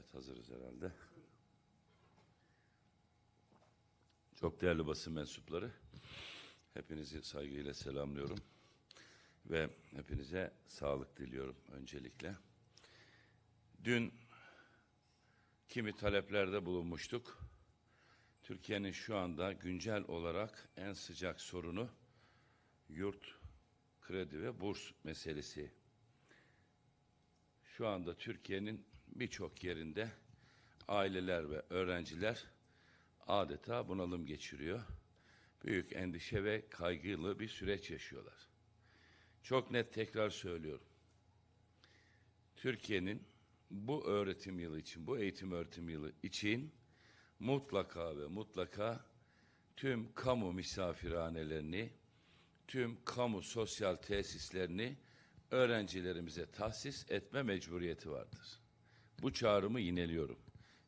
Evet hazırız herhalde. Çok değerli basın mensupları, hepinizi saygıyla selamlıyorum ve hepinize sağlık diliyorum öncelikle. Dün kimi taleplerde bulunmuştuk. Türkiye'nin şu anda güncel olarak en sıcak sorunu yurt, kredi ve burs meselesi. Şu anda Türkiye'nin birçok yerinde aileler ve öğrenciler adeta bunalım geçiriyor. Büyük endişe ve kaygılı bir süreç yaşıyorlar. Çok net tekrar söylüyorum. Türkiye'nin bu öğretim yılı için, bu eğitim öğretim yılı için mutlaka ve mutlaka tüm kamu misafirhanelerini, tüm kamu sosyal tesislerini öğrencilerimize tahsis etme mecburiyeti vardır. Bu çağrımı yineliyorum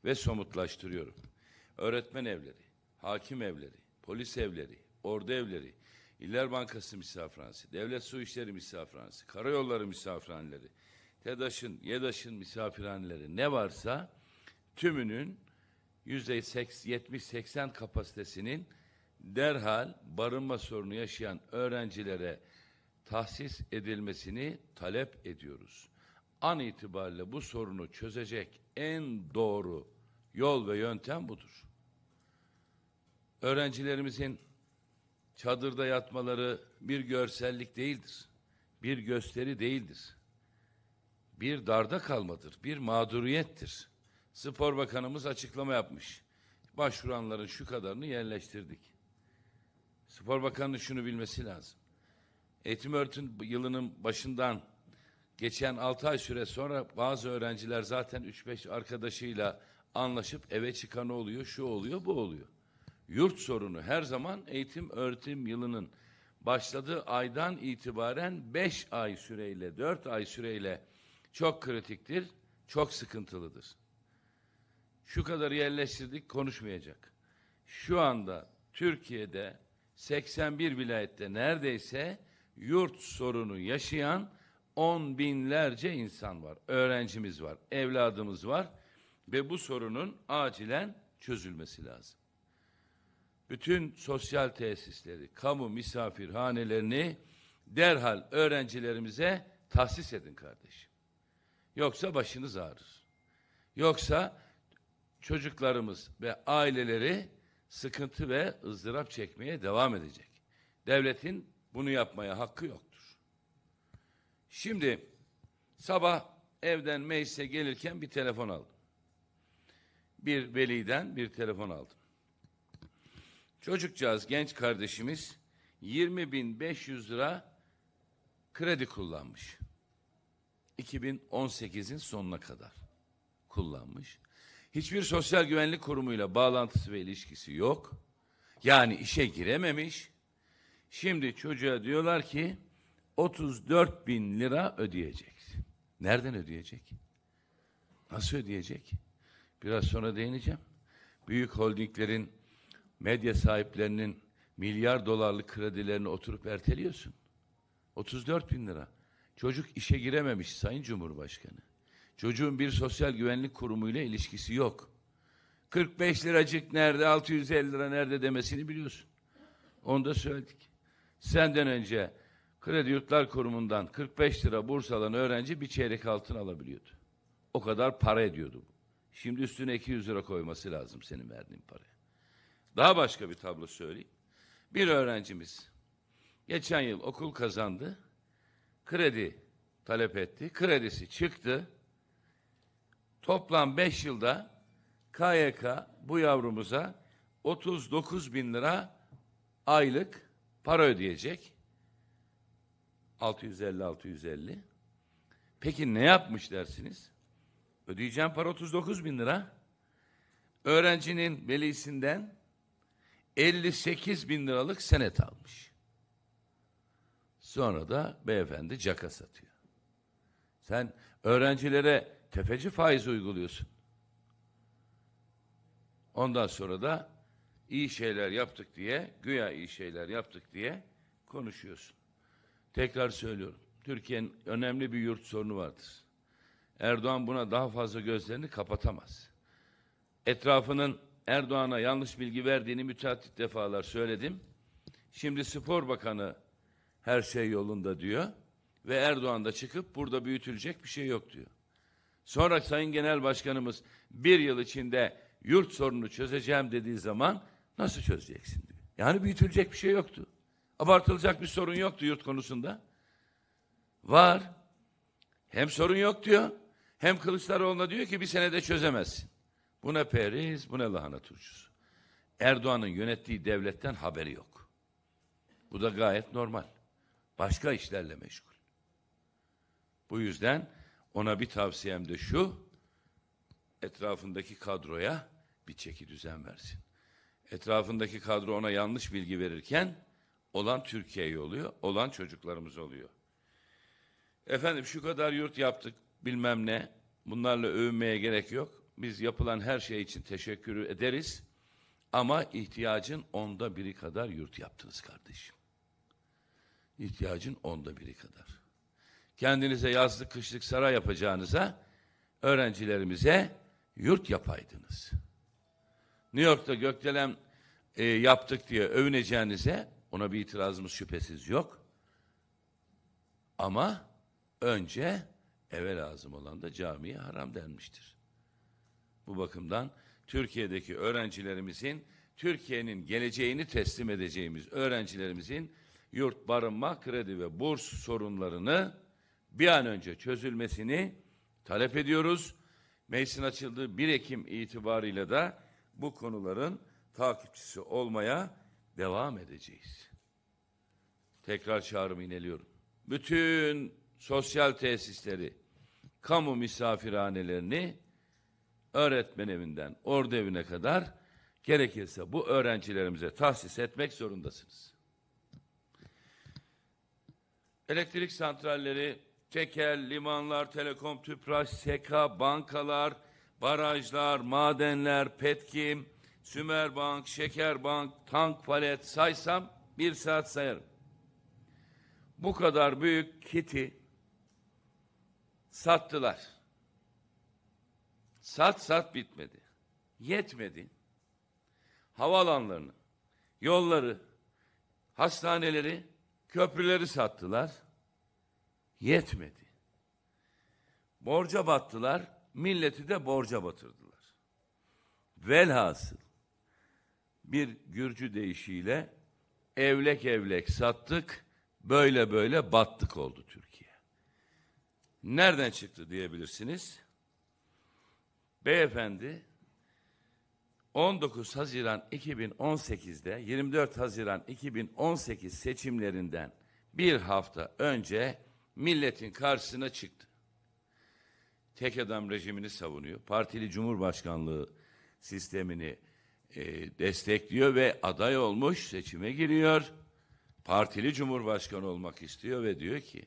ve somutlaştırıyorum. Öğretmen evleri, hakim evleri, polis evleri, ordu evleri, İller Bankası misafirhanesi, Devlet Su işleri misafirhanesi, Karayolları misafirhaneleri, TEDAŞ'ın, YEDAŞ'ın misafirhaneleri ne varsa tümünün yüzde yetmiş seksen kapasitesinin derhal barınma sorunu yaşayan öğrencilere tahsis edilmesini talep ediyoruz an itibariyle bu sorunu çözecek en doğru yol ve yöntem budur. Öğrencilerimizin çadırda yatmaları bir görsellik değildir. Bir gösteri değildir. Bir darda kalmadır, bir mağduriyettir. Spor Bakanımız açıklama yapmış. Başvuranların şu kadarını yerleştirdik. Spor bakanı şunu bilmesi lazım. Eğitim öğretim yılının başından geçen 6 ay süre sonra bazı öğrenciler zaten 3-5 arkadaşıyla anlaşıp eve çıkan oluyor, şu oluyor, bu oluyor. Yurt sorunu her zaman eğitim öğretim yılının başladığı aydan itibaren 5 ay süreyle, 4 ay süreyle çok kritiktir, çok sıkıntılıdır. Şu kadar yerleştirdik konuşmayacak. Şu anda Türkiye'de 81 vilayette neredeyse yurt sorunu yaşayan on binlerce insan var, öğrencimiz var, evladımız var ve bu sorunun acilen çözülmesi lazım. Bütün sosyal tesisleri, kamu misafirhanelerini derhal öğrencilerimize tahsis edin kardeşim. Yoksa başınız ağrır. Yoksa çocuklarımız ve aileleri sıkıntı ve ızdırap çekmeye devam edecek. Devletin bunu yapmaya hakkı yok. Şimdi sabah evden meclise gelirken bir telefon aldım. Bir veliden bir telefon aldım. Çocukcağız genç kardeşimiz 20.500 lira kredi kullanmış. 2018'in sonuna kadar kullanmış. Hiçbir sosyal güvenlik kurumuyla bağlantısı ve ilişkisi yok. Yani işe girememiş. Şimdi çocuğa diyorlar ki 34 bin lira ödeyecek. Nereden ödeyecek? Nasıl ödeyecek? Biraz sonra değineceğim. Büyük holdinglerin, medya sahiplerinin milyar dolarlık kredilerini oturup erteliyorsun. 34 bin lira. Çocuk işe girememiş Sayın Cumhurbaşkanı. Çocuğun bir sosyal güvenlik kurumuyla ilişkisi yok. 45 liracık nerede, 650 lira nerede demesini biliyorsun. Onu da söyledik. Senden önce Kredi Yurtlar Kurumu'ndan 45 lira burs alan öğrenci bir çeyrek altın alabiliyordu. O kadar para ediyordu bu. Şimdi üstüne 200 lira koyması lazım senin verdiğin paraya. Daha başka bir tablo söyleyeyim. Bir öğrencimiz geçen yıl okul kazandı. Kredi talep etti. Kredisi çıktı. Toplam beş yılda KYK bu yavrumuza 39 bin lira aylık para ödeyecek. 650-650. Peki ne yapmış dersiniz? Ödeyeceğim para 39 bin lira. Öğrencinin velisinden 58 bin liralık senet almış. Sonra da beyefendi caka satıyor. Sen öğrencilere tefeci faiz uyguluyorsun. Ondan sonra da iyi şeyler yaptık diye, güya iyi şeyler yaptık diye konuşuyorsun. Tekrar söylüyorum. Türkiye'nin önemli bir yurt sorunu vardır. Erdoğan buna daha fazla gözlerini kapatamaz. Etrafının Erdoğan'a yanlış bilgi verdiğini müteahhit defalar söyledim. Şimdi spor bakanı her şey yolunda diyor ve Erdoğan da çıkıp burada büyütülecek bir şey yok diyor. Sonra Sayın Genel Başkanımız bir yıl içinde yurt sorunu çözeceğim dediği zaman nasıl çözeceksin diyor. Yani büyütülecek bir şey yoktu. Abartılacak bir sorun yoktu yurt konusunda. Var. Hem sorun yok diyor, hem Kılıçdaroğlu'na diyor ki bir senede çözemezsin. Bu ne periz, bu ne lahana turşusu. Erdoğan'ın yönettiği devletten haberi yok. Bu da gayet normal. Başka işlerle meşgul. Bu yüzden ona bir tavsiyem de şu, etrafındaki kadroya bir çeki düzen versin. Etrafındaki kadro ona yanlış bilgi verirken, Olan Türkiye'yi oluyor, olan çocuklarımız oluyor. Efendim şu kadar yurt yaptık bilmem ne. Bunlarla övünmeye gerek yok. Biz yapılan her şey için teşekkür ederiz. Ama ihtiyacın onda biri kadar yurt yaptınız kardeşim. İhtiyacın onda biri kadar. Kendinize yazlık kışlık saray yapacağınıza öğrencilerimize yurt yapaydınız. New York'ta gökdelen e, yaptık diye övüneceğinize ona bir itirazımız şüphesiz yok. Ama önce eve lazım olan da camiye haram denmiştir. Bu bakımdan Türkiye'deki öğrencilerimizin, Türkiye'nin geleceğini teslim edeceğimiz öğrencilerimizin yurt barınma, kredi ve burs sorunlarını bir an önce çözülmesini talep ediyoruz. Meclisin açıldığı 1 Ekim itibarıyla da bu konuların takipçisi olmaya devam edeceğiz. Tekrar çağrımı ineliyorum. Bütün sosyal tesisleri, kamu misafirhanelerini öğretmen evinden ordu evine kadar gerekirse bu öğrencilerimize tahsis etmek zorundasınız. Elektrik santralleri, tekel, limanlar, telekom, tüpraş, seka, bankalar, barajlar, madenler, petkim, Sümerbank, Şekerbank, Tank Palet saysam bir saat sayarım. Bu kadar büyük kiti sattılar. Sat sat bitmedi. Yetmedi. Havaalanlarını, yolları, hastaneleri, köprüleri sattılar. Yetmedi. Borca battılar, milleti de borca batırdılar. Velhasıl bir Gürcü deyişiyle evlek evlek sattık, böyle böyle battık oldu Türkiye. Nereden çıktı diyebilirsiniz. Beyefendi 19 Haziran 2018'de 24 Haziran 2018 seçimlerinden bir hafta önce milletin karşısına çıktı. Tek adam rejimini savunuyor. Partili Cumhurbaşkanlığı sistemini e, destekliyor ve aday olmuş seçime giriyor. Partili cumhurbaşkanı olmak istiyor ve diyor ki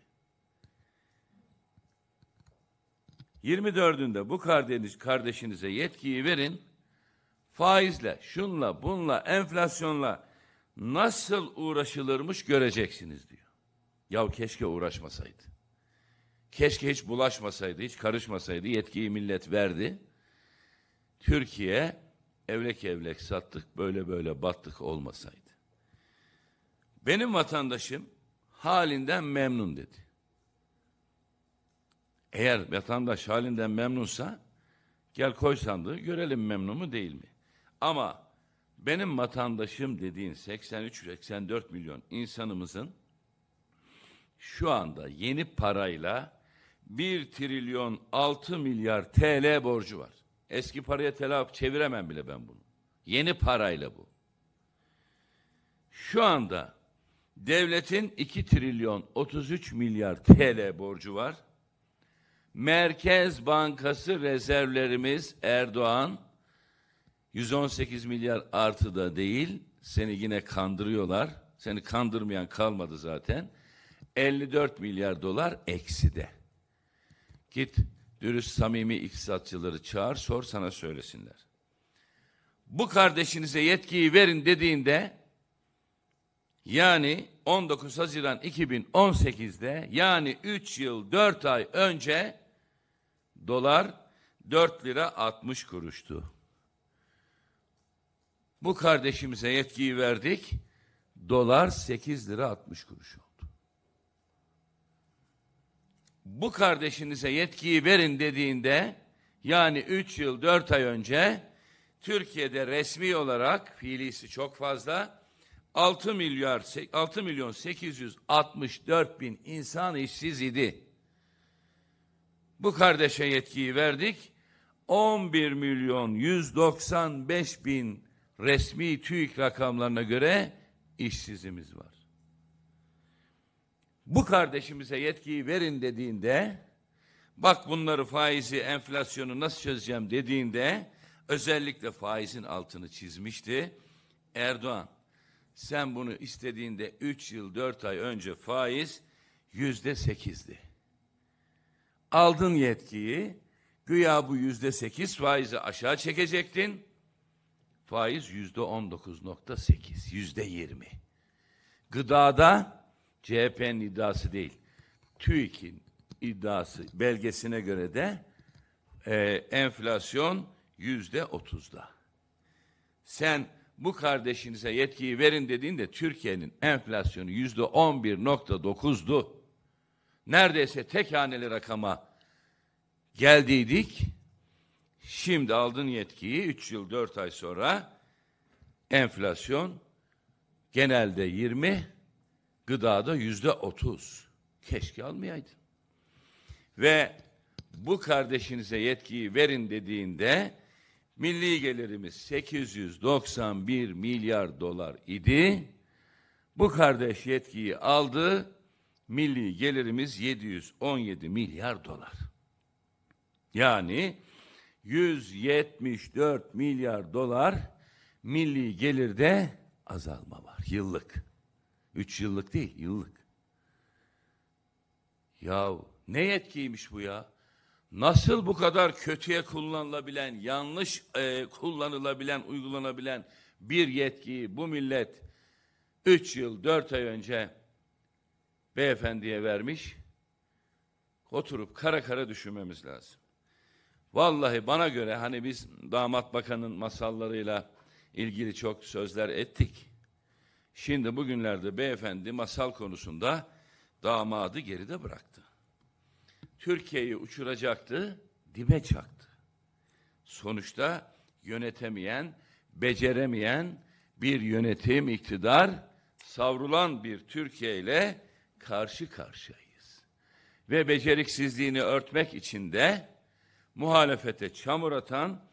24'ünde bu kardeşiniz, kardeşinize yetkiyi verin. Faizle, şunla, bunla, enflasyonla nasıl uğraşılırmış göreceksiniz diyor. Ya keşke uğraşmasaydı. Keşke hiç bulaşmasaydı, hiç karışmasaydı. Yetkiyi millet verdi. Türkiye evlek evlek sattık böyle böyle battık olmasaydı. Benim vatandaşım halinden memnun dedi. Eğer vatandaş halinden memnunsa gel koy sandığı görelim memnun mu değil mi? Ama benim vatandaşım dediğin 83-84 milyon insanımızın şu anda yeni parayla 1 trilyon 6 milyar TL borcu var. Eski paraya telafi çeviremem bile ben bunu. Yeni parayla bu. Şu anda devletin 2 trilyon 33 milyar TL borcu var. Merkez Bankası rezervlerimiz Erdoğan 118 milyar artı da değil. Seni yine kandırıyorlar. Seni kandırmayan kalmadı zaten. 54 milyar dolar ekside. Git Dürüst, samimi iktisatçıları çağır, sor sana söylesinler. Bu kardeşinize yetkiyi verin dediğinde yani 19 Haziran 2018'de yani 3 yıl 4 ay önce dolar 4 lira 60 kuruştu. Bu kardeşimize yetkiyi verdik. Dolar 8 lira 60 kuruş oldu bu kardeşinize yetkiyi verin dediğinde yani 3 yıl 4 ay önce Türkiye'de resmi olarak fiilisi çok fazla 6 milyar 6 milyon 864 bin insan işsiz idi. Bu kardeşe yetkiyi verdik. 11 milyon 195 bin resmi TÜİK rakamlarına göre işsizimiz var bu kardeşimize yetkiyi verin dediğinde bak bunları faizi enflasyonu nasıl çözeceğim dediğinde özellikle faizin altını çizmişti. Erdoğan sen bunu istediğinde üç yıl dört ay önce faiz yüzde sekizdi. Aldın yetkiyi güya bu yüzde sekiz faizi aşağı çekecektin. Faiz yüzde on dokuz nokta sekiz, yüzde yirmi. Gıdada CHP'nin iddiası değil. TÜİK'in iddiası belgesine göre de e, enflasyon yüzde otuzda. Sen bu kardeşinize yetkiyi verin dediğinde Türkiye'nin enflasyonu yüzde on bir nokta dokuzdu. Neredeyse tek haneli rakama geldiydik. Şimdi aldın yetkiyi üç yıl dört ay sonra enflasyon genelde yirmi gıdada yüzde otuz. Keşke almayaydın. Ve bu kardeşinize yetkiyi verin dediğinde milli gelirimiz 891 milyar dolar idi. Bu kardeş yetkiyi aldı. Milli gelirimiz 717 milyar dolar. Yani 174 milyar dolar milli gelirde azalma var yıllık. Üç yıllık değil, yıllık. Ya ne yetkiymiş bu ya? Nasıl bu kadar kötüye kullanılabilen, yanlış e, kullanılabilen, uygulanabilen bir yetkiyi bu millet üç yıl, dört ay önce beyefendiye vermiş? Oturup kara kara düşünmemiz lazım. Vallahi bana göre hani biz damat bakanın masallarıyla ilgili çok sözler ettik. Şimdi bugünlerde beyefendi masal konusunda damadı geride bıraktı. Türkiye'yi uçuracaktı, dibe çaktı. Sonuçta yönetemeyen, beceremeyen bir yönetim, iktidar, savrulan bir Türkiye ile karşı karşıyayız. Ve beceriksizliğini örtmek için de muhalefete çamur atan,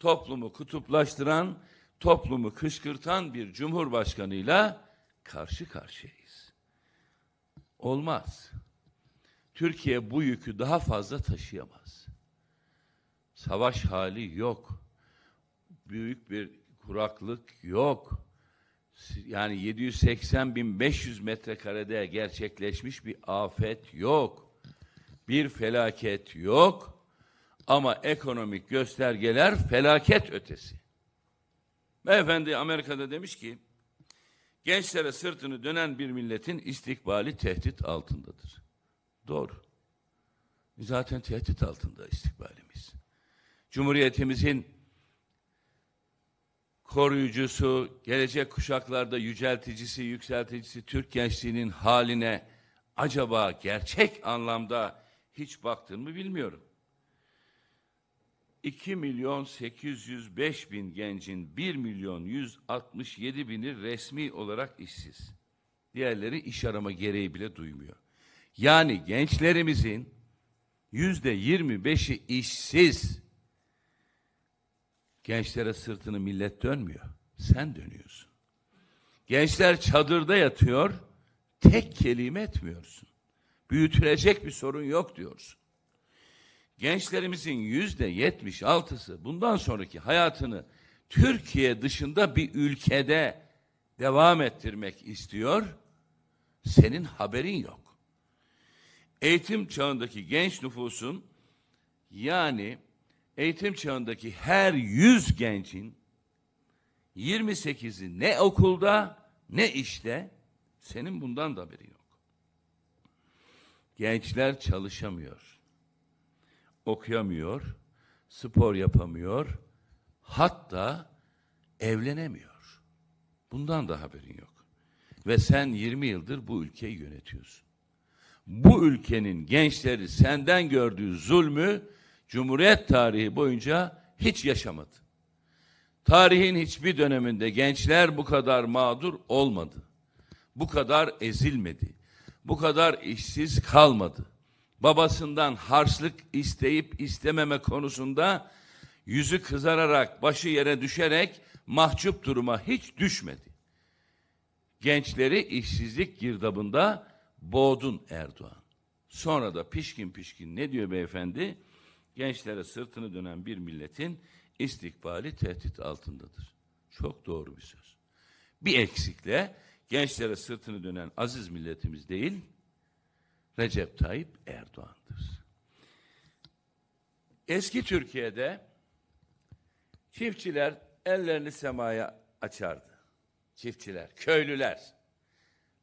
toplumu kutuplaştıran, toplumu kışkırtan bir cumhurbaşkanıyla karşı karşıyayız. Olmaz. Türkiye bu yükü daha fazla taşıyamaz. Savaş hali yok. Büyük bir kuraklık yok. Yani 780 bin 500 metrekarede gerçekleşmiş bir afet yok. Bir felaket yok. Ama ekonomik göstergeler felaket ötesi. Beyefendi Amerika'da demiş ki, gençlere sırtını dönen bir milletin istikbali tehdit altındadır. Doğru. Zaten tehdit altında istikbalimiz. Cumhuriyetimizin koruyucusu, gelecek kuşaklarda yücelticisi, yükselticisi Türk gençliğinin haline acaba gerçek anlamda hiç baktın mı bilmiyorum. 2 milyon 805 bin gencin 1 milyon 167 bini resmi olarak işsiz. Diğerleri iş arama gereği bile duymuyor. Yani gençlerimizin yüzde 25'i işsiz. Gençlere sırtını millet dönmüyor. Sen dönüyorsun. Gençler çadırda yatıyor. Tek kelime etmiyorsun. Büyütülecek bir sorun yok diyorsun gençlerimizin yüzde yetmiş altısı bundan sonraki hayatını Türkiye dışında bir ülkede devam ettirmek istiyor. Senin haberin yok. Eğitim çağındaki genç nüfusun yani eğitim çağındaki her yüz gencin 28'i ne okulda ne işte senin bundan da biri yok. Gençler çalışamıyor okuyamıyor, spor yapamıyor, hatta evlenemiyor. Bundan da haberin yok. Ve sen 20 yıldır bu ülkeyi yönetiyorsun. Bu ülkenin gençleri senden gördüğü zulmü Cumhuriyet tarihi boyunca hiç yaşamadı. Tarihin hiçbir döneminde gençler bu kadar mağdur olmadı. Bu kadar ezilmedi. Bu kadar işsiz kalmadı babasından harçlık isteyip istememe konusunda yüzü kızararak, başı yere düşerek mahcup duruma hiç düşmedi. Gençleri işsizlik girdabında boğdun Erdoğan. Sonra da pişkin pişkin ne diyor beyefendi? Gençlere sırtını dönen bir milletin istikbali tehdit altındadır. Çok doğru bir söz. Bir eksikle gençlere sırtını dönen aziz milletimiz değil, Recep Tayyip Erdoğan'dır. Eski Türkiye'de çiftçiler ellerini semaya açardı. Çiftçiler, köylüler.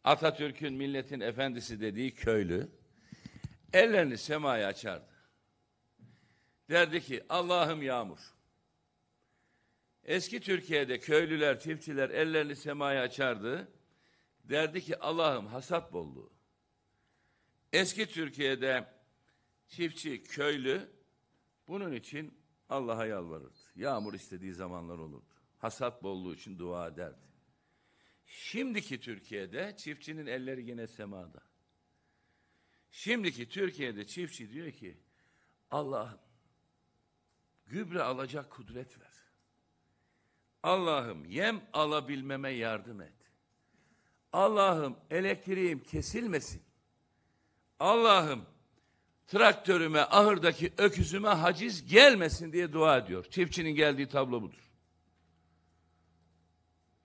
Atatürk'ün milletin efendisi dediği köylü ellerini semaya açardı. Derdi ki Allah'ım yağmur. Eski Türkiye'de köylüler, çiftçiler ellerini semaya açardı. Derdi ki Allah'ım hasat bolluğu. Eski Türkiye'de çiftçi, köylü bunun için Allah'a yalvarırdı. Yağmur istediği zamanlar olurdu. Hasat bolluğu için dua ederdi. Şimdiki Türkiye'de çiftçinin elleri yine semada. Şimdiki Türkiye'de çiftçi diyor ki Allah'ım gübre alacak kudret ver. Allah'ım yem alabilmeme yardım et. Allah'ım elektriğim kesilmesin. Allah'ım traktörüme, ahırdaki öküzüme haciz gelmesin diye dua ediyor. Çiftçinin geldiği tablo budur.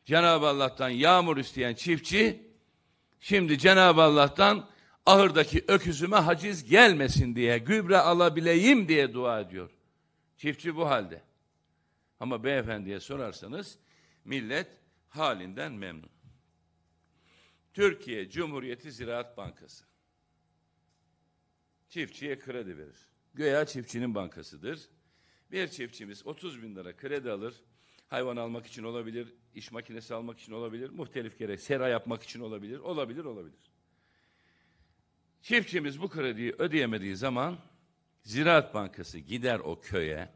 Cenab-ı Allah'tan yağmur isteyen çiftçi, şimdi Cenab-ı Allah'tan ahırdaki öküzüme haciz gelmesin diye, gübre alabileyim diye dua ediyor. Çiftçi bu halde. Ama beyefendiye sorarsanız, millet halinden memnun. Türkiye Cumhuriyeti Ziraat Bankası çiftçiye kredi verir. Göya çiftçinin bankasıdır. Bir çiftçimiz 30 bin lira kredi alır. Hayvan almak için olabilir, iş makinesi almak için olabilir, muhtelif gerek, sera yapmak için olabilir, olabilir, olabilir. Çiftçimiz bu krediyi ödeyemediği zaman Ziraat Bankası gider o köye,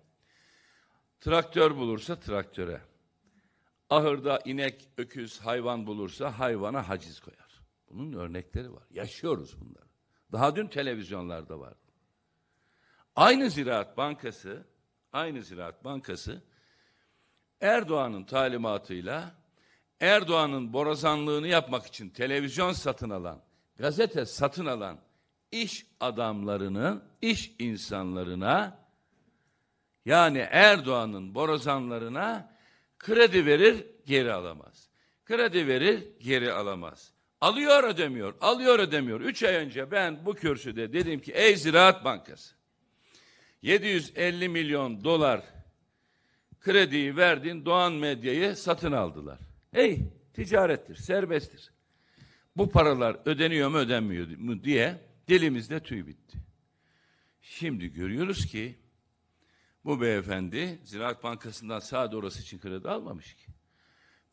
traktör bulursa traktöre, ahırda inek, öküz, hayvan bulursa hayvana haciz koyar. Bunun örnekleri var. Yaşıyoruz bunları. Daha dün televizyonlarda vardı. Aynı Ziraat Bankası, aynı Ziraat Bankası Erdoğan'ın talimatıyla Erdoğan'ın borazanlığını yapmak için televizyon satın alan, gazete satın alan iş adamlarının, iş insanlarına yani Erdoğan'ın borazanlarına kredi verir, geri alamaz. Kredi verir, geri alamaz. Alıyor ödemiyor, alıyor ödemiyor. Üç ay önce ben bu kürsüde dedim ki ey Ziraat Bankası 750 milyon dolar krediyi verdin Doğan Medya'yı satın aldılar. Ey ticarettir, serbesttir. Bu paralar ödeniyor mu ödenmiyor mu diye dilimizde tüy bitti. Şimdi görüyoruz ki bu beyefendi Ziraat Bankası'ndan sadece orası için kredi almamış ki.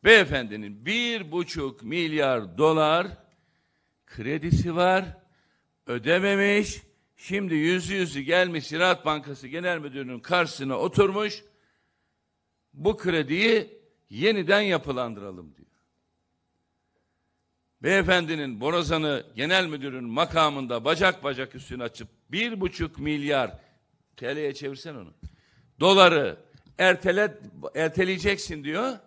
Beyefendinin bir buçuk milyar dolar kredisi var, ödememiş. Şimdi yüzü yüzü gelmiş Ziraat Bankası Genel Müdürü'nün karşısına oturmuş. Bu krediyi yeniden yapılandıralım diyor. Beyefendinin borazanı genel müdürün makamında bacak bacak üstünü açıp bir buçuk milyar TL'ye çevirsen onu. Doları ertele, erteleyeceksin diyor.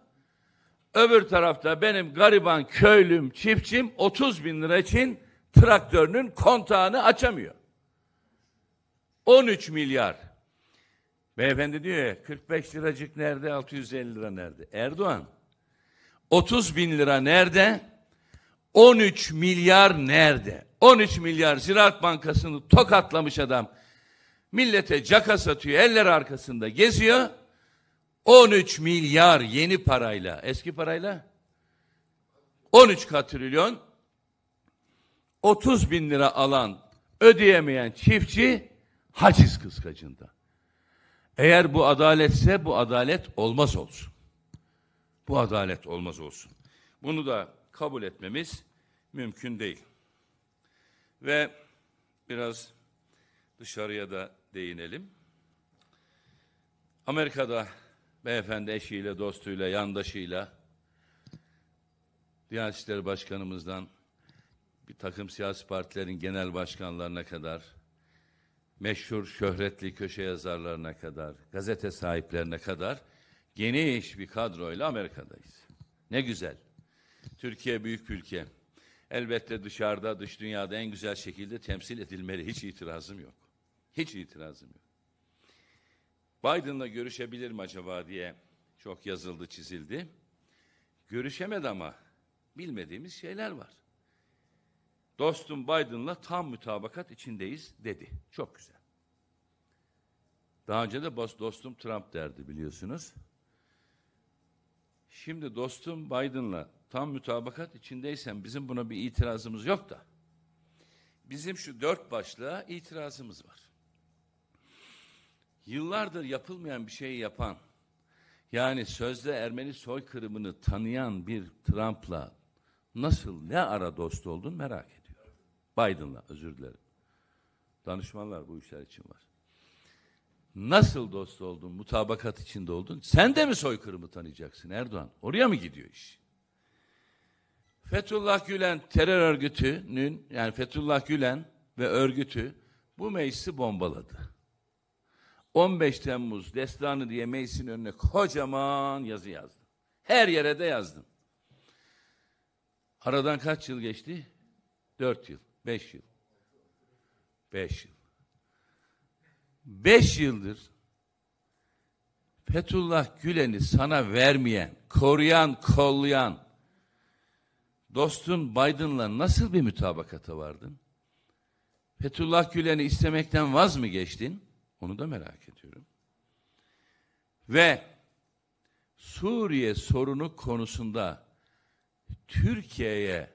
Öbür tarafta benim gariban köylüm, çiftçim 30 bin lira için traktörünün kontağını açamıyor. 13 milyar. Beyefendi diyor ya 45 liracık nerede, 650 lira nerede? Erdoğan 30 bin lira nerede? 13 milyar nerede? 13 milyar Ziraat Bankası'nı tokatlamış adam. Millete caka satıyor, eller arkasında geziyor. 13 milyar yeni parayla, eski parayla 13 katrilyon 30 bin lira alan ödeyemeyen çiftçi haciz kıskacında. Eğer bu adaletse bu adalet olmaz olsun. Bu adalet olmaz olsun. Bunu da kabul etmemiz mümkün değil. Ve biraz dışarıya da değinelim. Amerika'da Beyefendi eşiyle, dostuyla, yandaşıyla Diyanet İşleri Başkanımızdan bir takım siyasi partilerin genel başkanlarına kadar meşhur şöhretli köşe yazarlarına kadar, gazete sahiplerine kadar geniş bir kadroyla Amerika'dayız. Ne güzel. Türkiye büyük bir ülke. Elbette dışarıda, dış dünyada en güzel şekilde temsil edilmeli. Hiç itirazım yok. Hiç itirazım yok. Biden'la görüşebilir mi acaba diye çok yazıldı, çizildi. Görüşemedi ama bilmediğimiz şeyler var. Dostum Biden'la tam mütabakat içindeyiz dedi. Çok güzel. Daha önce de dostum Trump derdi biliyorsunuz. Şimdi dostum Biden'la tam mütabakat içindeysen bizim buna bir itirazımız yok da. Bizim şu dört başlığa itirazımız var yıllardır yapılmayan bir şeyi yapan, yani sözde Ermeni soykırımını tanıyan bir Trump'la nasıl, ne ara dost oldun merak ediyorum. Biden'la, özür dilerim. Danışmanlar bu işler için var. Nasıl dost oldun, mutabakat içinde oldun? Sen de mi soykırımı tanıyacaksın Erdoğan? Oraya mı gidiyor iş? Fethullah Gülen terör örgütünün, yani Fethullah Gülen ve örgütü bu meclisi bombaladı. 15 Temmuz destanı diye meclisin önüne kocaman yazı yazdım. Her yere de yazdım. Aradan kaç yıl geçti? Dört yıl, beş yıl. Beş yıl. Beş yıldır Fethullah Gülen'i sana vermeyen, koruyan, kollayan dostun Biden'la nasıl bir mütabakata vardın? Fethullah Gülen'i istemekten vaz mı geçtin? Onu da merak ediyorum. Ve Suriye sorunu konusunda Türkiye'ye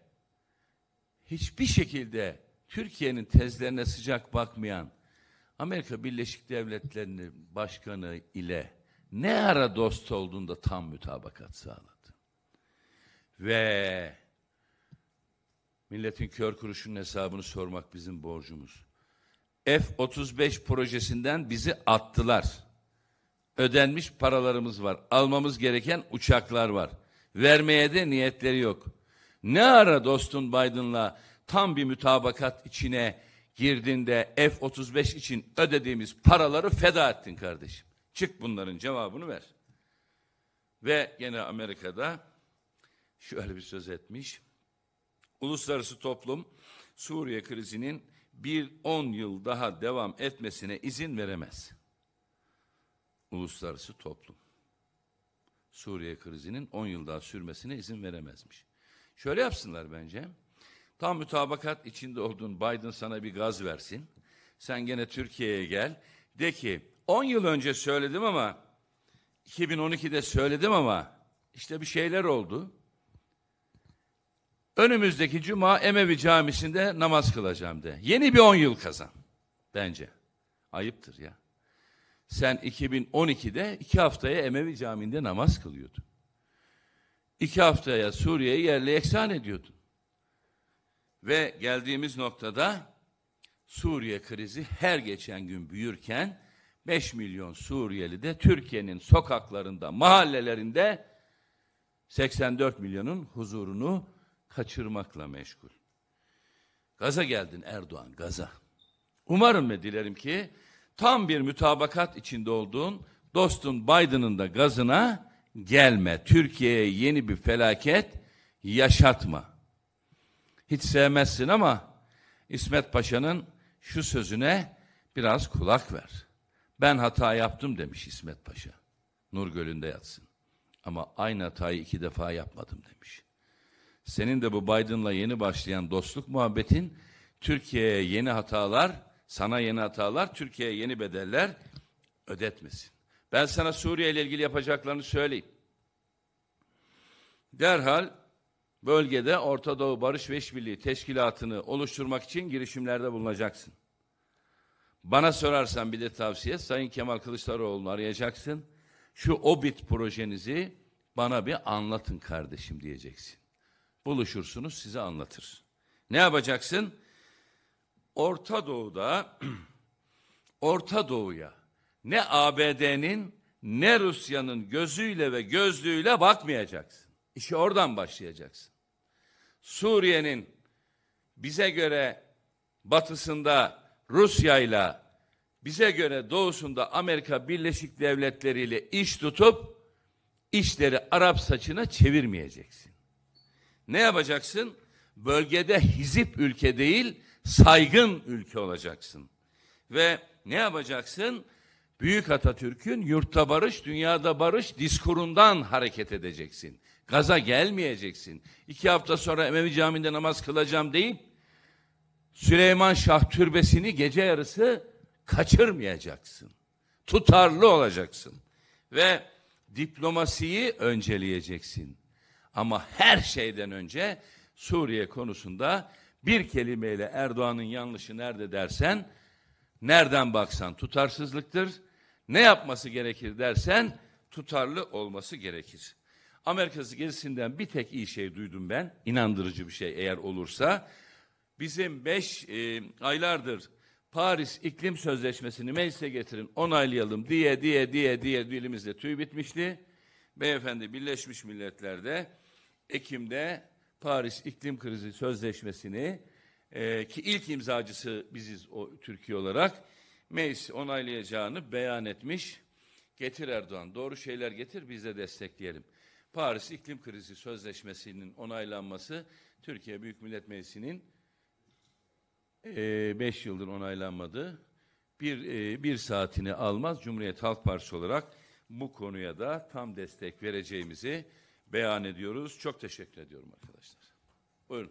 hiçbir şekilde Türkiye'nin tezlerine sıcak bakmayan Amerika Birleşik Devletleri Başkanı ile ne ara dost olduğunda tam mütabakat sağladı. Ve milletin kör kuruşunun hesabını sormak bizim borcumuz. F-35 projesinden bizi attılar. Ödenmiş paralarımız var. Almamız gereken uçaklar var. Vermeye de niyetleri yok. Ne ara dostun Biden'la tam bir mütabakat içine girdiğinde F-35 için ödediğimiz paraları feda ettin kardeşim. Çık bunların cevabını ver. Ve yine Amerika'da şöyle bir söz etmiş. Uluslararası toplum Suriye krizinin bir on yıl daha devam etmesine izin veremez. Uluslararası toplum. Suriye krizinin on yıl daha sürmesine izin veremezmiş. Şöyle yapsınlar bence. Tam mütabakat içinde olduğun Biden sana bir gaz versin. Sen gene Türkiye'ye gel. De ki 10 yıl önce söyledim ama 2012'de söyledim ama işte bir şeyler oldu önümüzdeki cuma Emevi Camisi'nde namaz kılacağım de. Yeni bir 10 yıl kazan. Bence. Ayıptır ya. Sen 2012'de iki haftaya Emevi Camii'nde namaz kılıyordun. İki haftaya Suriye'yi yerle eksan ediyordun. Ve geldiğimiz noktada Suriye krizi her geçen gün büyürken 5 milyon Suriyeli de Türkiye'nin sokaklarında, mahallelerinde 84 milyonun huzurunu kaçırmakla meşgul. Gaza geldin Erdoğan, gaza. Umarım ve dilerim ki tam bir mütabakat içinde olduğun dostun Biden'ın da gazına gelme. Türkiye'ye yeni bir felaket yaşatma. Hiç sevmezsin ama İsmet Paşa'nın şu sözüne biraz kulak ver. Ben hata yaptım demiş İsmet Paşa. Nurgöl'ünde yatsın. Ama aynı hatayı iki defa yapmadım demiş senin de bu Biden'la yeni başlayan dostluk muhabbetin Türkiye'ye yeni hatalar, sana yeni hatalar, Türkiye'ye yeni bedeller ödetmesin. Ben sana Suriye ile ilgili yapacaklarını söyleyeyim. Derhal bölgede Orta Doğu Barış ve İşbirliği Teşkilatı'nı oluşturmak için girişimlerde bulunacaksın. Bana sorarsan bir de tavsiye Sayın Kemal Kılıçdaroğlu'nu arayacaksın. Şu OBIT projenizi bana bir anlatın kardeşim diyeceksin buluşursunuz size anlatır. Ne yapacaksın? Orta Doğu'da Orta Doğu'ya ne ABD'nin ne Rusya'nın gözüyle ve gözlüğüyle bakmayacaksın. İşi oradan başlayacaksın. Suriye'nin bize göre batısında Rusya'yla bize göre doğusunda Amerika Birleşik Devletleri ile iş tutup işleri Arap saçına çevirmeyeceksin. Ne yapacaksın? Bölgede hizip ülke değil, saygın ülke olacaksın. Ve ne yapacaksın? Büyük Atatürk'ün yurtta barış, dünyada barış diskurundan hareket edeceksin. Gaza gelmeyeceksin. İki hafta sonra Emevi Camii'nde namaz kılacağım deyip Süleyman Şah Türbesi'ni gece yarısı kaçırmayacaksın. Tutarlı olacaksın. Ve diplomasiyi önceleyeceksin. Ama her şeyden önce Suriye konusunda bir kelimeyle Erdoğan'ın yanlışı nerede dersen, nereden baksan tutarsızlıktır. Ne yapması gerekir dersen tutarlı olması gerekir. Amerika'sı gezisinden bir tek iyi şey duydum ben. İnandırıcı bir şey eğer olursa. Bizim beş e, aylardır Paris İklim Sözleşmesi'ni meclise getirin onaylayalım diye diye diye diye dilimizde tüy bitmişti. Beyefendi Birleşmiş Milletler'de Ekim'de Paris İklim Krizi Sözleşmesi'ni e, ki ilk imzacısı biziz o Türkiye olarak meclis onaylayacağını beyan etmiş. Getir Erdoğan doğru şeyler getir biz de destekleyelim. Paris İklim Krizi Sözleşmesi'nin onaylanması Türkiye Büyük Millet Meclisi'nin e, beş yıldır onaylanmadığı bir, e, bir saatini almaz. Cumhuriyet Halk Partisi olarak bu konuya da tam destek vereceğimizi beyan ediyoruz. Çok teşekkür ediyorum arkadaşlar. Buyurun. Ee,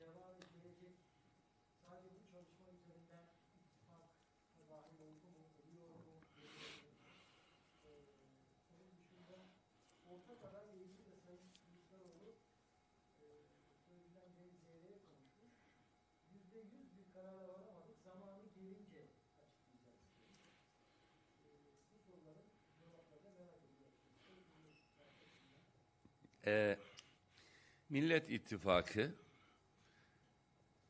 devam e, Millet İttifakı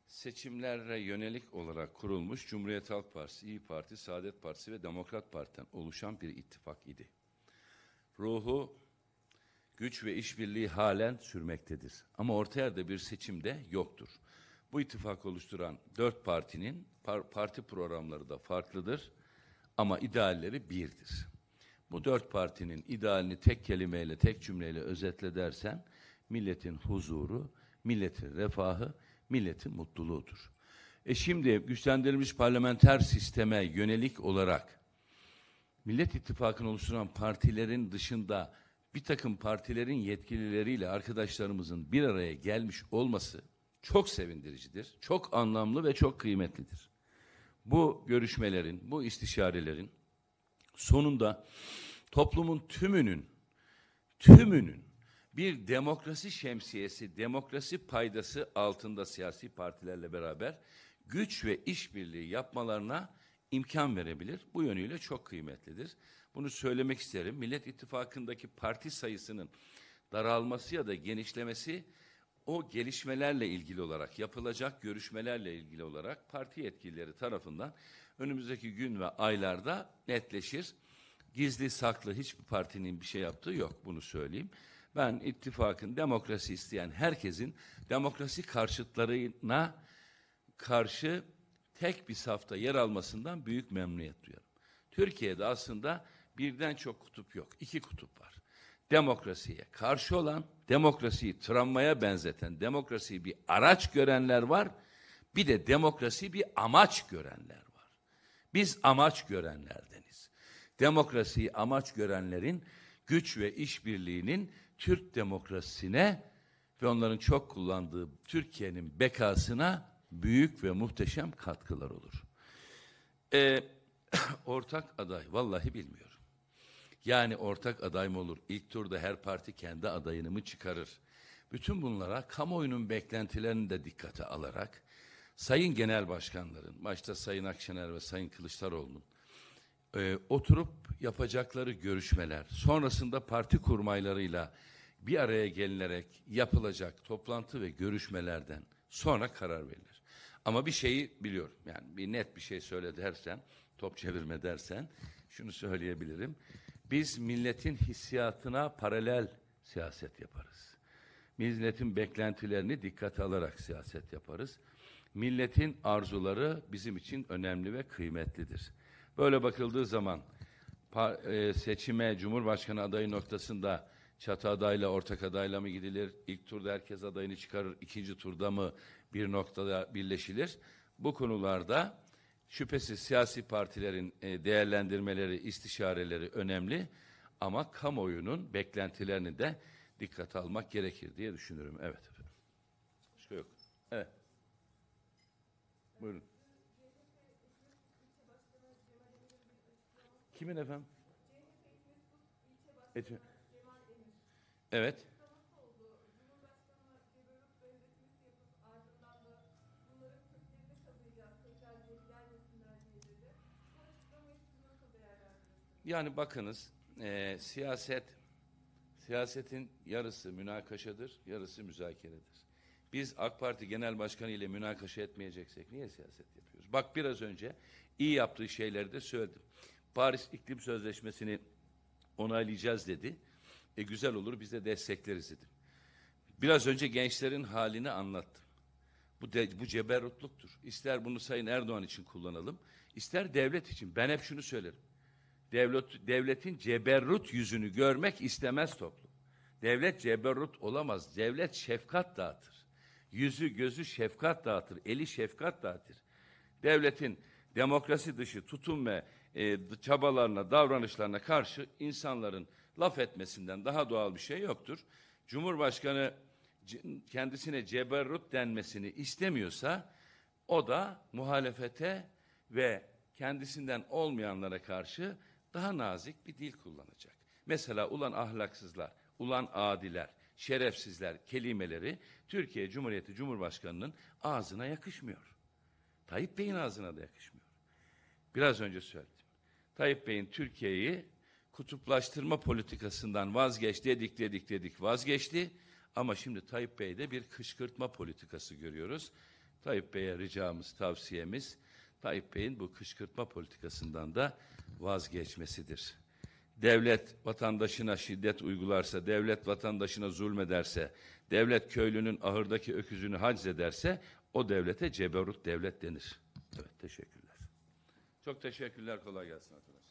seçimlere yönelik olarak kurulmuş Cumhuriyet Halk Partisi, İyi Parti, Saadet Partisi ve Demokrat Parti'den oluşan bir ittifak idi. Ruhu güç ve işbirliği halen sürmektedir. Ama ortaya da bir seçimde yoktur. Bu ittifak oluşturan dört partinin par parti programları da farklıdır ama idealleri birdir bu dört partinin idealini tek kelimeyle, tek cümleyle özetle dersen milletin huzuru, milletin refahı, milletin mutluluğudur. E şimdi güçlendirilmiş parlamenter sisteme yönelik olarak Millet İttifakı'nı oluşturan partilerin dışında bir takım partilerin yetkilileriyle arkadaşlarımızın bir araya gelmiş olması çok sevindiricidir, çok anlamlı ve çok kıymetlidir. Bu görüşmelerin, bu istişarelerin sonunda toplumun tümünün, tümünün bir demokrasi şemsiyesi, demokrasi paydası altında siyasi partilerle beraber güç ve işbirliği yapmalarına imkan verebilir. Bu yönüyle çok kıymetlidir. Bunu söylemek isterim. Millet İttifakı'ndaki parti sayısının daralması ya da genişlemesi o gelişmelerle ilgili olarak yapılacak görüşmelerle ilgili olarak parti yetkilileri tarafından önümüzdeki gün ve aylarda netleşir gizli saklı hiçbir partinin bir şey yaptığı yok bunu söyleyeyim. Ben ittifakın demokrasi isteyen herkesin demokrasi karşıtlarına karşı tek bir safta yer almasından büyük memnuniyet duyuyorum. Türkiye'de aslında birden çok kutup yok. iki kutup var. Demokrasiye karşı olan, demokrasiyi travmaya benzeten, demokrasiyi bir araç görenler var. Bir de demokrasi bir amaç görenler var. Biz amaç görenlerdeniz. Demokrasiyi amaç görenlerin güç ve işbirliğinin Türk demokrasisine ve onların çok kullandığı Türkiye'nin bekasına büyük ve muhteşem katkılar olur. Ee, ortak aday vallahi bilmiyorum. Yani ortak aday mı olur? İlk turda her parti kendi adayını mı çıkarır? Bütün bunlara kamuoyunun beklentilerini de dikkate alarak Sayın Genel Başkanların, başta Sayın Akşener ve Sayın Kılıçdaroğlu'nun e, oturup yapacakları görüşmeler, sonrasında parti kurmaylarıyla bir araya gelinerek yapılacak toplantı ve görüşmelerden sonra karar verilir. Ama bir şeyi biliyorum. Yani bir net bir şey söyle dersen, top çevirme dersen şunu söyleyebilirim. Biz milletin hissiyatına paralel siyaset yaparız. Milletin beklentilerini dikkate alarak siyaset yaparız. Milletin arzuları bizim için önemli ve kıymetlidir. Böyle bakıldığı zaman e, seçime Cumhurbaşkanı adayı noktasında çatı adayla ortak adayla mı gidilir? İlk turda herkes adayını çıkarır, ikinci turda mı bir noktada birleşilir? Bu konularda şüphesiz siyasi partilerin e, değerlendirmeleri, istişareleri önemli ama kamuoyunun beklentilerini de dikkate almak gerekir diye düşünürüm. Evet efendim. Başka yok. Evet. Buyurun. Kimin efendim? Ece. Evet. Yani bakınız e, siyaset siyasetin yarısı münakaşadır, yarısı müzakeredir. Biz AK Parti Genel Başkanı ile münakaşa etmeyeceksek niye siyaset yapıyoruz? Bak biraz önce iyi yaptığı şeyleri de söyledim. Paris İklim Sözleşmesi'ni onaylayacağız dedi. E güzel olur biz de destekleriz dedim. Biraz önce gençlerin halini anlattım. Bu, de, bu ceberutluktur. İster bunu Sayın Erdoğan için kullanalım, ister devlet için. Ben hep şunu söylerim. Devlet, devletin ceberrut yüzünü görmek istemez toplum. Devlet ceberrut olamaz. Devlet şefkat dağıtır. Yüzü gözü şefkat dağıtır, eli şefkat dağıtır. Devletin demokrasi dışı tutum ve e, çabalarına, davranışlarına karşı insanların laf etmesinden daha doğal bir şey yoktur. Cumhurbaşkanı kendisine ceberrut denmesini istemiyorsa o da muhalefete ve kendisinden olmayanlara karşı daha nazik bir dil kullanacak. Mesela ulan ahlaksızlar, ulan adiler, şerefsizler kelimeleri Türkiye Cumhuriyeti Cumhurbaşkanı'nın ağzına yakışmıyor. Tayyip Bey'in ağzına da yakışmıyor. Biraz önce söyledim. Tayyip Bey'in Türkiye'yi kutuplaştırma politikasından vazgeç dedik dedik dedik vazgeçti. Ama şimdi Tayyip Bey'de bir kışkırtma politikası görüyoruz. Tayyip Bey'e ricamız, tavsiyemiz Tayyip Bey'in bu kışkırtma politikasından da vazgeçmesidir. Devlet vatandaşına şiddet uygularsa, devlet vatandaşına zulmederse, devlet köylünün ahırdaki öküzünü haczederse o devlete ceberut devlet denir. Evet teşekkür çok teşekkürler. Kolay gelsin arkadaşlar.